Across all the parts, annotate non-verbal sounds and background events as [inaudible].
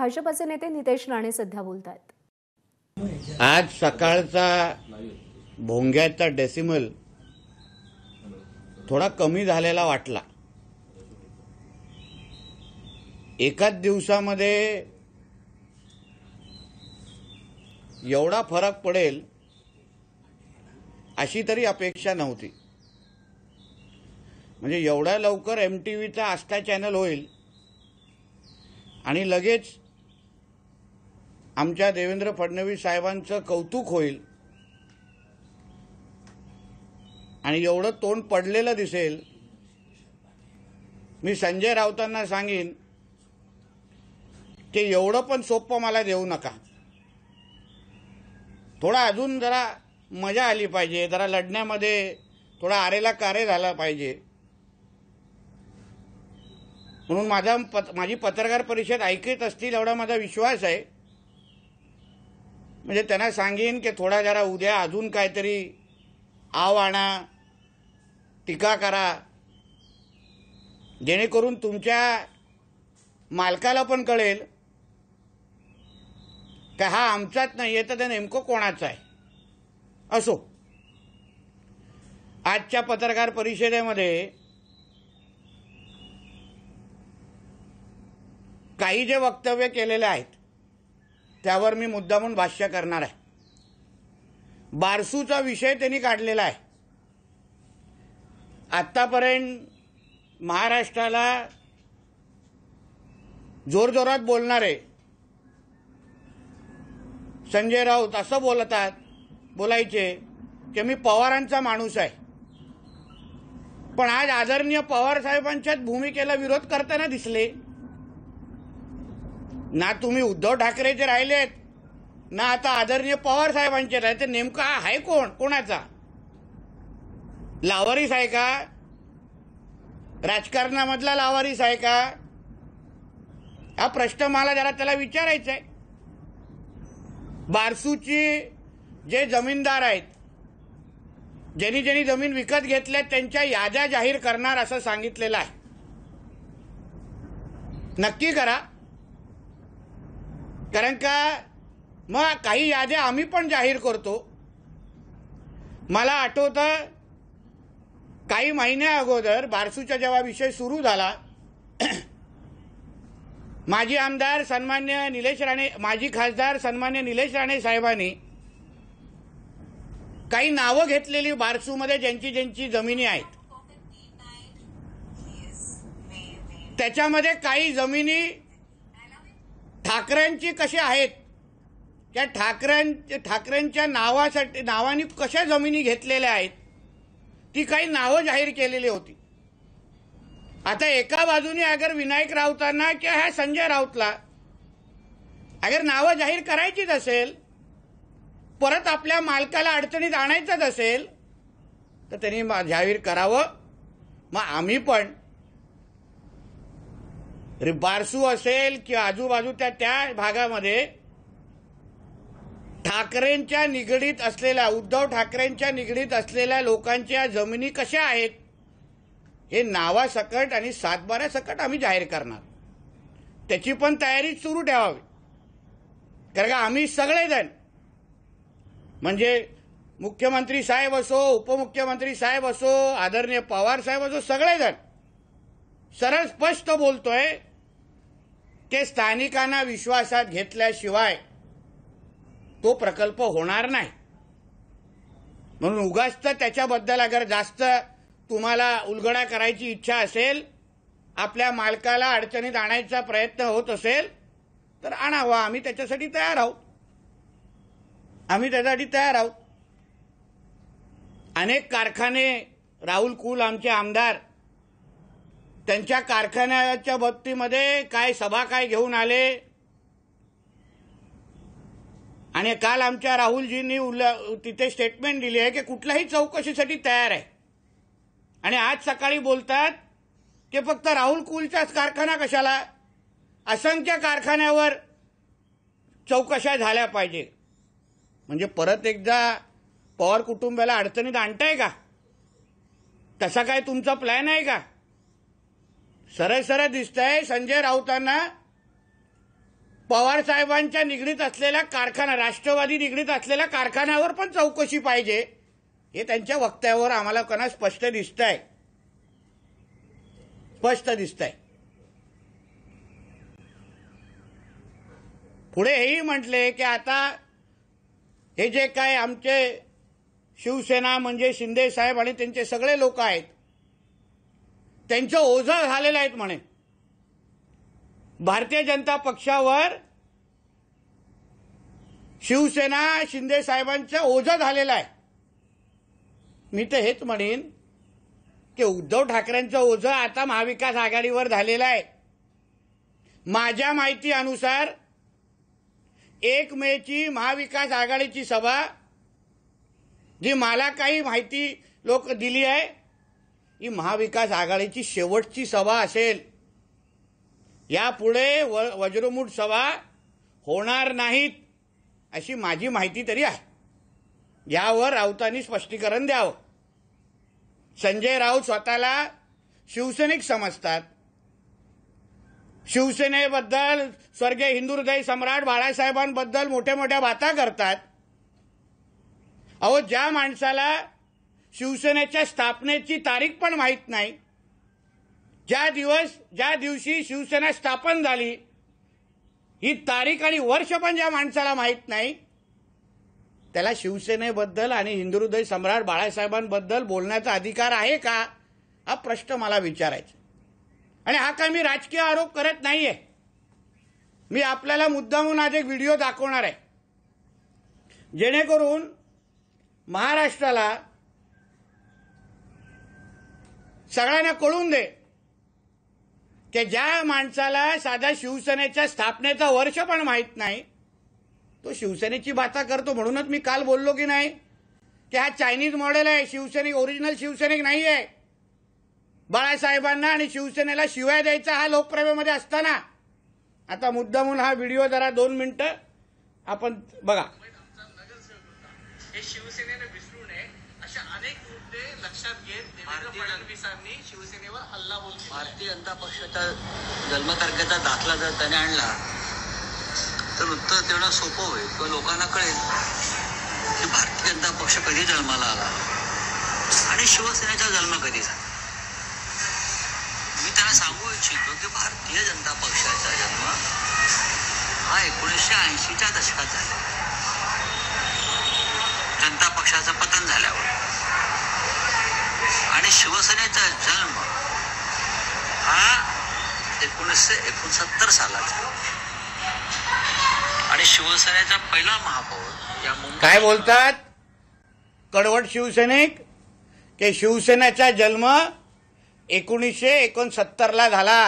भाजपचे नेते नितेश राणे सध्या बोलतात आज सकाळचा भोंग्याचा डेसिमल थोडा कमी झालेला वाटला एकाच दिवसामध्ये एवढा फरक पडेल अशी तरी अपेक्षा नव्हती म्हणजे एवढ्या लवकर एम टी व्हीचा आस्था चॅनल होईल आणि लगेच आमच्या देवेंद्र फडणवीस साहेबांचं कौतुक होईल आणि एवढं तोंड पडलेलं दिसेल मी संजय राऊतांना सांगेन की एवढं पण सोपं मला देऊ नका थोडा अजून जरा मजा आली पाहिजे जरा लढण्यामध्ये थोडा आरेला कार्य झाला पाहिजे म्हणून माझा पत माझी पत्रकार परिषद ऐकत असतील एवढा माझा विश्वास आहे म्हणजे त्यांना सांगेन की थोडा जरा उद्या अजून काहीतरी आव आणा टीका करा जेणेकरून तुमच्या मालकाला पण कळेल का हा आमचाच नाही आहे तर ते नेमकं कोणाचा आहे असो आजच्या पत्रकार परिषदेमध्ये काही जे वक्तव्य केलेले आहेत त्यावर मी म्हणून भाष्य करणार आहे बारसूचा विषय त्यांनी काढलेला आहे आत्तापर्यंत महाराष्ट्राला जोरजोरात बोलणारे संजय राऊत असं बोलतात बोलायचे की मी पवारांचा माणूस आहे पण आज आदरणीय पवार साहेबांच्याच भूमिकेला विरोध करताना दिसले ना तुम्ही उद्धव ठाकरेचे राहिलेत ना आता आदरणीय पवार साहेबांचे राहिले नेमकं नेमका आहे कोण कोणाचा लावारीस आहे का राजकारणामधला लावारीस आहे का हा प्रश्न मला जरा त्याला विचारायचा आहे बारसूची जे जमीनदार आहेत ज्यांनी ज्यांनी जमीन विकत घेतल्या त्यांच्या याद्या जाहीर करणार असं सांगितलेलं आहे नक्की करा कारण का मग काही याद्या आम्ही पण जाहीर करतो मला आठवतं काही महिन्या अगोदर बारसूचा जेव्हा विषय सुरू झाला [clears throat] माजी आमदार सन्मान्य निलेश राणे माजी खासदार सन्मान्य निलेश राणे साहेबांनी काही नावं घेतलेली बारसूमध्ये ज्यांची ज्यांची जमिनी आहेत त्याच्यामध्ये काही जमिनी ठाकरेंची कशी आहेत त्या ठाकरें ठाकरेंच्या नावासाठी नावाने कशा जमिनी घेतलेल्या आहेत ती काही नावं जाहीर केलेली होती आता एका बाजूने अगर विनायक राऊतांना किंवा ह्या संजय राऊतला अगर नावं जाहीर करायचीच असेल परत आपल्या मालकाला अडचणीत आणायचंच असेल तर त्यांनी जाहीर करावं मग आम्ही पण बारसू असेल किंवा आजूबाजूच्या त्या भागामध्ये ठाकरेंच्या निगडीत असलेल्या उद्धव ठाकरेंच्या निगडीत असलेल्या लोकांच्या जमिनी कशा आहेत हे नावासकट आणि सातबाऱ्यासकट आम्ही जाहीर करणार त्याची पण तयारी सुरू ठेवावी कारण का आम्ही सगळेजण म्हणजे मुख्यमंत्री साहेब असो उपमुख्यमंत्री साहेब असो आदरणीय पवार साहेब असो सगळेजण सरळ स्पष्ट बोलतोय ते स्थानिकांना विश्वासात घेतल्याशिवाय तो प्रकल्प होणार नाही म्हणून उगाच तर त्याच्याबद्दल अगर जास्त तुम्हाला उलगडा करायची इच्छा असेल आपल्या मालकाला अडचणीत आणायचा प्रयत्न होत असेल तर आणावा आम्ही त्याच्यासाठी तयार आहोत आम्ही त्याच्यासाठी तयार आहोत अनेक कारखाने राहुल कुल आमचे आमदार त्यांच्या कारखान्याच्या बाबतीमध्ये काय सभा काय घेऊन आले आणि काल आमच्या राहुलजींनी उल्ला तिथे स्टेटमेंट दिली आहे की कुठल्याही चौकशीसाठी तयार आहे आणि आज सकाळी बोलतात ते फक्त राहुल कुलचाच कारखाना कशाला असंख्य कारखान्यावर चौकशा झाल्या पाहिजे म्हणजे परत एकदा पवार कुटुंबाला अडचणीत आणताय का तसा काय तुमचा प्लॅन आहे का सरळ सरळ दिसतंय संजय राऊतांना पवार साहेबांच्या निगडीत असलेला कारखाना राष्ट्रवादी निगडीत असलेल्या कारखान्यावर पण चौकशी पाहिजे हे त्यांच्या वक्तव्यावर आम्हाला कना स्पष्ट दिसत आहे स्पष्ट दिसत आहे पुढे हेही म्हटले की आता हे जे काय आमचे शिवसेना म्हणजे शिंदे साहेब आणि त्यांचे सगळे लोक आहेत त्यांचं ओझं झालेलं आहेत म्हणे भारतीय जनता पक्षावर शिवसेना शिंदे साहेबांचं ओझं झालेलं आहे मी तर हेच म्हणेन की उद्धव ठाकरेंचं ओझं आता महाविकास आघाडीवर झालेलं आहे माझ्या माहिती अनुसार एक मेची महाविकास आघाडीची सभा जी मला काही माहिती लोक दिली आहे ही महाविकास आघाडीची शेवटची सभा असेल यापुढे व वज्रमूठ सभा होणार नाहीत अशी माझी माहिती तरी आहे यावर राऊतांनी स्पष्टीकरण द्यावं संजय राऊत स्वतःला शिवसैनिक समजतात शिवसेनेबद्दल स्वर्गीय हिंदुहृदय सम्राट बाळासाहेबांबद्दल मोठ्या मोठ्या बाता करतात अहो ज्या माणसाला शिवसेनेच्या स्थापनेची तारीख पण माहीत नाही ज्या दिवस ज्या दिवशी शिवसेना स्थापन झाली ही तारीख आणि वर्ष पण ज्या माणसाला माहीत नाही त्याला शिवसेनेबद्दल आणि हिंदुहृदय सम्राट बाळासाहेबांबद्दल बोलण्याचा अधिकार आहे का हा प्रश्न मला विचारायचा आणि हा काय मी राजकीय आरोप करत नाही आहे मी आपल्याला मुद्दामून आज एक व्हिडिओ दाखवणार आहे जेणेकरून महाराष्ट्राला सगळ्यांना कळून दे की ज्या माणसाला साध्या शिवसेनेच्या स्थापनेचा वर्ष पण माहीत नाही तो शिवसेनेची बाता करतो म्हणूनच मी काल बोललो की नाही की हा चायनीज मॉडेल आहे शिवसेनिक ओरिजिनल शिवसेनिक नाही आहे बाळासाहेबांना आणि शिवसेनेला शिवाय द्यायचा हा लोकप्रभेमध्ये असताना आता मुद्दा म्हणून हा व्हिडिओ जरा दोन मिनिटं आपण बघा शिवसेनेने असे अनेक मुद्दे लक्षात घेत देवेंद्र फडणवीसांनी शिवसेनेवर हल्ला होत भारतीय जनता पक्षाच्या जन्मतारखेचा दाखला जर त्याने आणला तर उत्तर देणं सोपं होईल किंवा लोकांना कळेल की भारतीय जनता पक्ष कधी जन्माला आला आणि शिवसेनेचा जन्म कधी झाला मी त्यांना सांगू इच्छितो की भारतीय जनता पक्षाचा जन्म हा एकोणीसशे ऐंशीच्या दशकात झाला निर्माण झाल्यावर आणि शिवसेनेचा जन्म हा एकोणीसशे एकोणसत्तर सालाचा आणि शिवसेनेचा पहिला महापौर या मुंबई काय बोलतात कडवट शिवसैनिक के शिवसेनेचा जन्म एकोणीसशे एकोणसत्तरला झाला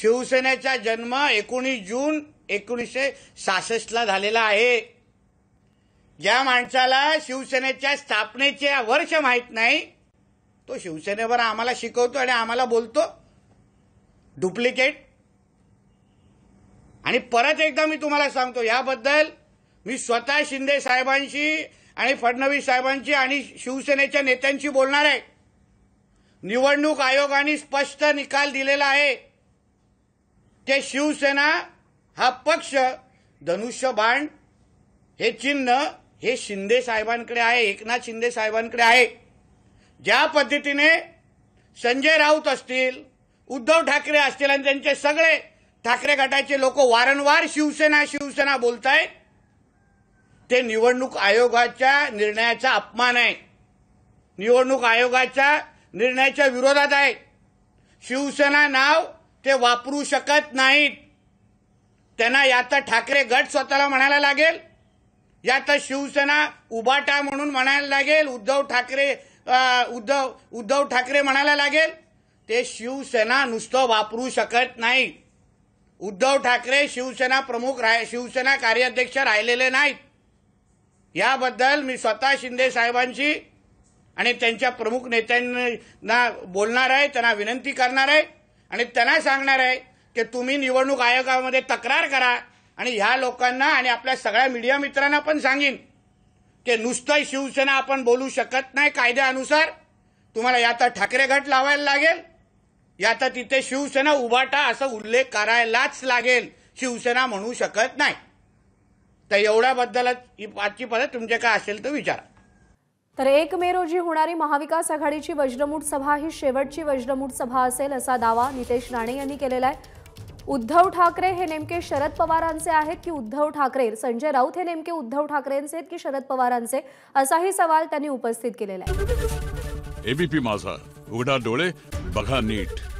शिवसेनेचा जन्म एकोणीस जून एकोणीसशे सासष्टला झालेला आहे ज्या माणसाला शिवसेनेच्या स्थापनेचे वर्ष माहीत नाही तो शिवसेनेवर आम्हाला शिकवतो आणि आम्हाला बोलतो डुप्लिकेट आणि परत एकदा मी तुम्हाला सांगतो याबद्दल मी स्वतः शिंदे साहेबांशी आणि फडणवीस साहेबांशी आणि शिवसेनेच्या नेत्यांशी बोलणार आहे निवडणूक आयोगाने स्पष्ट निकाल दिलेला आहे की शिवसेना हा पक्ष धनुष्य बाण हे चिन्ह हे शिंदे साहेबांकडे आहे एकनाथ शिंदे साहेबांकडे आहे ज्या पद्धतीने संजय राऊत असतील उद्धव ठाकरे असतील आणि त्यांचे सगळे ठाकरे गटाचे लोक वारंवार शिवसेना शिवसेना बोलत आहेत ते निवडणूक आयोगाच्या निर्णयाचा अपमान आहे निवडणूक आयोगाच्या निर्णयाच्या विरोधात आहे शिवसेना नाव ते वापरू शकत नाहीत त्यांना याचा ठाकरे गट स्वतःला म्हणायला लागेल यात शिवसेना उभाटा म्हणून म्हणायला लागेल उद्धव ठाकरे उद्धव उद्धव ठाकरे म्हणायला लागेल ते शिवसेना नुसतं वापरू शकत नाही उद्धव ठाकरे शिवसेना प्रमुख राह शिवसेना कार्याध्यक्ष राहिलेले नाहीत याबद्दल मी स्वतः शिंदे साहेबांशी आणि त्यांच्या प्रमुख नेत्यांना बोलणार आहे त्यांना विनंती करणार आहे आणि त्यांना सांगणार आहे की तुम्ही निवडणूक आयोगामध्ये तक्रार करा आणि ह्या लोकांना आणि आपल्या सगळ्या मीडिया मित्रांना पण सांगेन की नुसतं शिवसेना आपण बोलू शकत नाही कायद्यानुसार तुम्हाला या तर ठाकरे गट लावायला लागेल या तर तिथे शिवसेना उभाटा असा उल्लेख करायलाच लागेल शिवसेना म्हणू शकत नाही तर एवढ्याबद्दलच आजची परत तुमचे काय असेल तर विचारा तर एक मे रोजी होणारी महाविकास आघाडीची वज्रमूठ सभा ही शेवटची वज्रमूठ सभा असेल असा दावा नितेश राणे यांनी केलेला आहे उद्धव ठाकरे हे नेमके शरद पवारांचे आहेत की उद्धव ठाकरे संजय राऊत हे नेमके उद्धव ठाकरेंचे आहेत की शरद पवारांचे असाही सवाल त्यांनी उपस्थित केलेला आहे एबीपी माझा उघडा डोळे बघा नीट